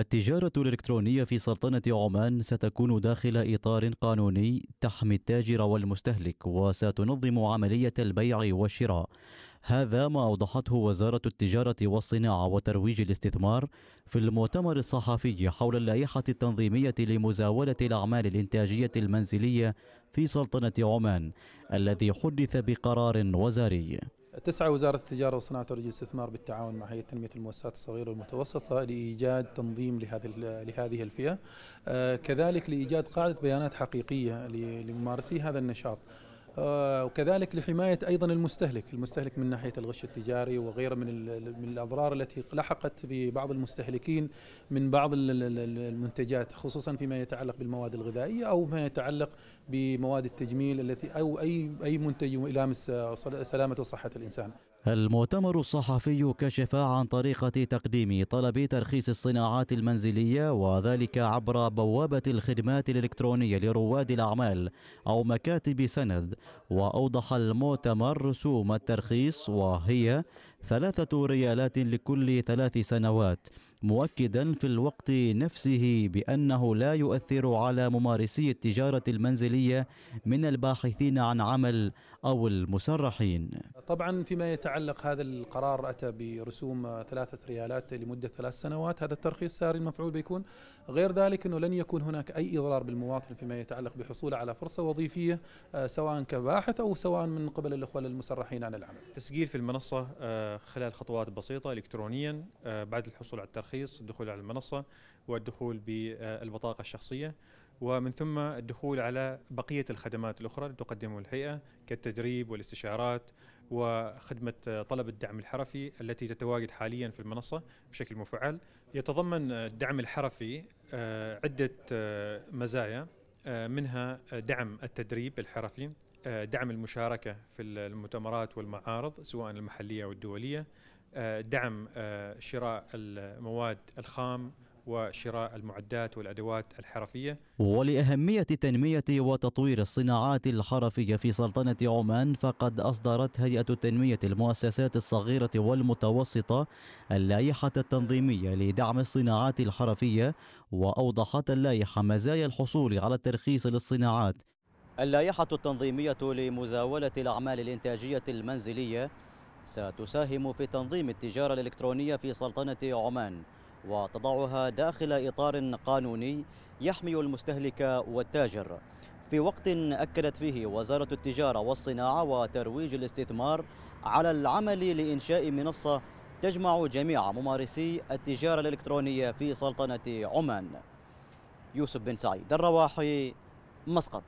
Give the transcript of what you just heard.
التجارة الإلكترونية في سلطنة عمان ستكون داخل إطار قانوني تحمي التاجر والمستهلك وستنظم عملية البيع والشراء. هذا ما أوضحته وزارة التجارة والصناعة وترويج الاستثمار في المؤتمر الصحفي حول اللائحة التنظيمية لمزاولة الأعمال الإنتاجية المنزلية في سلطنة عمان الذي حدث بقرار وزاري. تسعى وزارة التجارة والصناعة ترجي الاستثمار بالتعاون مع هيئة تنمية المؤسسات الصغيرة والمتوسطة لإيجاد تنظيم لهذه لهذه الفئة آه، كذلك لإيجاد قاعدة بيانات حقيقية لممارسي هذا النشاط آه، وكذلك لحماية أيضا المستهلك المستهلك من ناحية الغش التجاري وغيره من, من الأضرار التي لحقت ببعض المستهلكين من بعض المنتجات خصوصا فيما يتعلق بالمواد الغذائية أو ما يتعلق بمواد التجميل التي أو أي أي منتج يلامس سلامة وصحة الإنسان المؤتمر الصحفي كشف عن طريقة تقديم طلب ترخيص الصناعات المنزلية وذلك عبر بوابة الخدمات الإلكترونية لرواد الأعمال أو مكاتب سند وأوضح المؤتمر رسوم الترخيص وهي ثلاثة ريالات لكل ثلاث سنوات مؤكدا في الوقت نفسه بأنه لا يؤثر على ممارسي التجارة المنزلية من الباحثين عن عمل أو المسرحين طبعا فيما يتعلق هذا القرار أتى برسوم ثلاثة ريالات لمدة ثلاث سنوات هذا الترخيص ساري المفعول بيكون غير ذلك أنه لن يكون هناك أي إضرار بالمواطن فيما يتعلق بحصوله على فرصة وظيفية آه، سواء كباحث أو سواء من قبل الإخوة المسرحين عن العمل تسجيل في المنصة آه، خلال خطوات بسيطة إلكترونيا آه، بعد الحصول على الترخيص الدخول على المنصة والدخول بالبطاقة الشخصية ومن ثم الدخول على بقية الخدمات الأخرى اللي تقدمها الهيئة كالتدريب والاستشارات وخدمة طلب الدعم الحرفي التي تتواجد حاليا في المنصة بشكل مفعل يتضمن الدعم الحرفي آه، عدة آه، مزايا منها دعم التدريب الحرفي آه، دعم المشاركة في المؤتمرات والمعارض سواء المحلية أو الدولية آه، دعم آه، شراء المواد الخام وشراء المعدات والادوات الحرفيه. ولاهميه تنميه وتطوير الصناعات الحرفيه في سلطنه عمان فقد اصدرت هيئه تنميه المؤسسات الصغيره والمتوسطه اللائحه التنظيميه لدعم الصناعات الحرفيه واوضحت اللائحه مزايا الحصول على الترخيص للصناعات اللائحة التنظيمية لمزاولة الأعمال الإنتاجية المنزلية ستساهم في تنظيم التجارة الإلكترونية في سلطنة عمان وتضعها داخل إطار قانوني يحمي المستهلك والتاجر في وقت أكدت فيه وزارة التجارة والصناعة وترويج الاستثمار على العمل لإنشاء منصة تجمع جميع ممارسي التجارة الإلكترونية في سلطنة عمان يوسف بن سعيد الرواحي مسقط